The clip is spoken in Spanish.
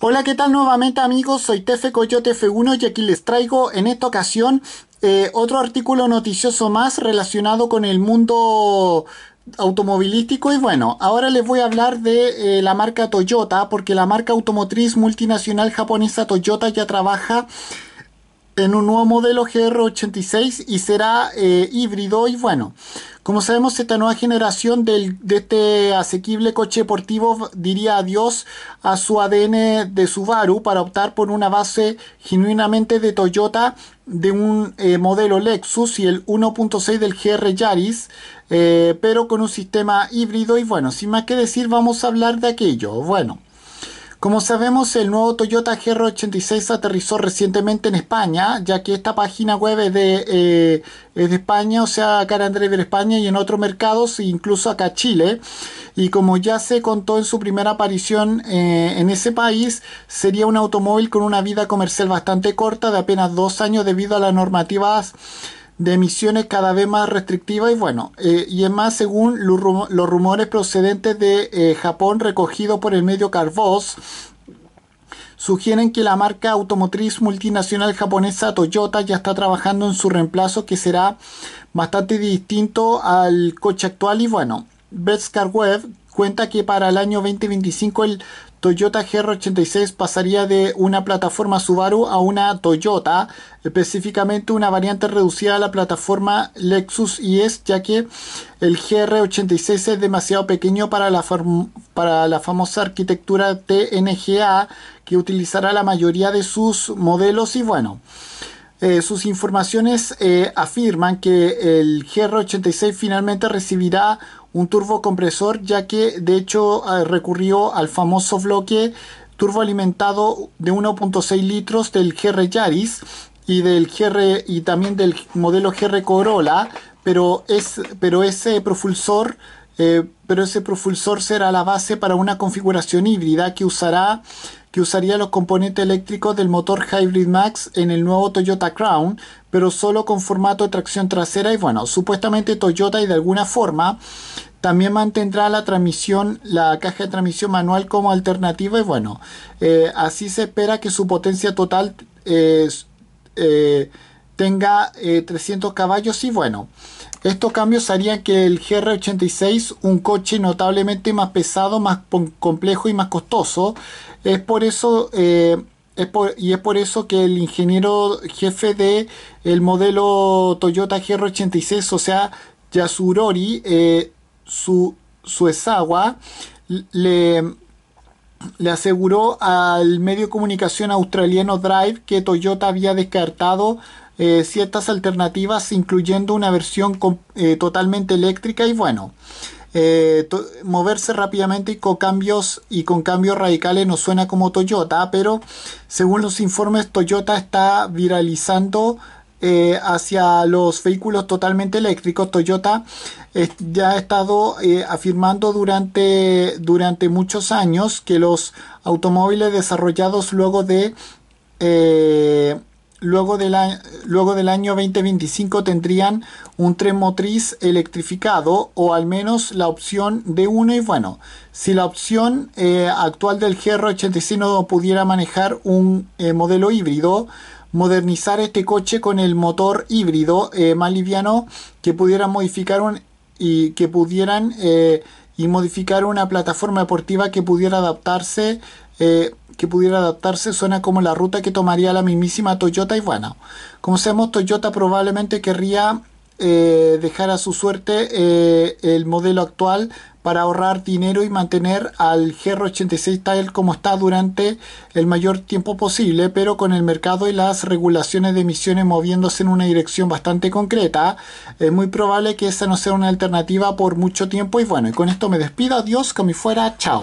Hola, ¿qué tal nuevamente amigos? Soy Tefe Coyote F1 y aquí les traigo en esta ocasión eh, otro artículo noticioso más relacionado con el mundo automovilístico y bueno, ahora les voy a hablar de eh, la marca Toyota porque la marca automotriz multinacional japonesa Toyota ya trabaja en un nuevo modelo GR86 y será eh, híbrido y bueno, como sabemos, esta nueva generación de este asequible coche deportivo diría adiós a su ADN de Subaru para optar por una base genuinamente de Toyota de un eh, modelo Lexus y el 1.6 del GR Yaris, eh, pero con un sistema híbrido y bueno, sin más que decir, vamos a hablar de aquello. Bueno. Como sabemos, el nuevo Toyota GR86 aterrizó recientemente en España, ya que esta página web es de, eh, España, o sea, acá en de España y en otros mercados, e incluso acá Chile. Y como ya se contó en su primera aparición eh, en ese país, sería un automóvil con una vida comercial bastante corta, de apenas dos años, debido a las normativas de emisiones cada vez más restrictivas y bueno, eh, y es más según los, rumores procedentes de eh, Japón recogido por el medio Carvoz, sugieren que la marca automotriz multinacional japonesa Toyota ya está trabajando en su reemplazo que será bastante distinto al coche actual y bueno, Best Car Web cuenta que para el año 2025 el Toyota GR86 pasaría de una plataforma Subaru a una Toyota, específicamente una variante reducida a la plataforma Lexus IS, ya que el GR86 es demasiado pequeño para la, para la famosa arquitectura TNGA que utilizará la mayoría de sus modelos y bueno. Eh, sus informaciones eh, afirman que el GR86 finalmente recibirá un turbocompresor, ya que de hecho ah, recurrió al famoso bloque turboalimentado de 1.6 litros del GR Yaris y del GR y también del modelo GR Corolla, pero es pero ese propulsor eh, pero ese propulsor será la base para una configuración híbrida que usará que usaría los componentes eléctricos del motor Hybrid Max en el nuevo Toyota Crown, pero solo con formato de tracción trasera y bueno, supuestamente Toyota y de alguna forma también mantendrá la transmisión, la caja de transmisión manual como alternativa y bueno, eh, así se espera que su potencia total eh, eh, tenga 300 caballos y bueno, estos cambios harían que el GR86, un coche notablemente más pesado, más complejo y más costoso, es por eso... Eh, y es por eso que el ingeniero jefe de modelo Toyota GR86, o sea, Yasurori eh, su, Suesawa, le, le aseguró al medio de comunicación australiano Drive que Toyota había descartado eh, ciertas alternativas, incluyendo una versión eh, totalmente eléctrica y bueno. Eh, moverse rápidamente y con cambios y con cambios radicales no suena como Toyota, pero según los informes Toyota está viralizando hacia los vehículos totalmente eléctricos. Toyota ya ha estado afirmando durante, durante muchos años que los automóviles desarrollados luego de luego del, luego del año 2025 tendrían un tren motriz electrificado o al menos la opción de uno y bueno, si la opción eh, actual del GR86 no pudiera manejar un eh, modelo híbrido, modernizar este coche con el motor híbrido eh, más liviano que pudieran modificar un, y que pudieran y modificar una plataforma deportiva que pudiera adaptarse que pudiera adaptarse suena como la ruta que tomaría la mismísima Toyota Y bueno. Como sabemos, Toyota probablemente querría eh, dejar a su suerte eh, el modelo actual para ahorrar dinero y mantener al GR86 tal como está durante el mayor tiempo posible, pero con el mercado y las regulaciones de emisiones moviéndose en una dirección bastante concreta, es muy probable que esa no sea una alternativa por mucho tiempo. Y bueno, y con esto me despido, adiós, como me fuera, chao.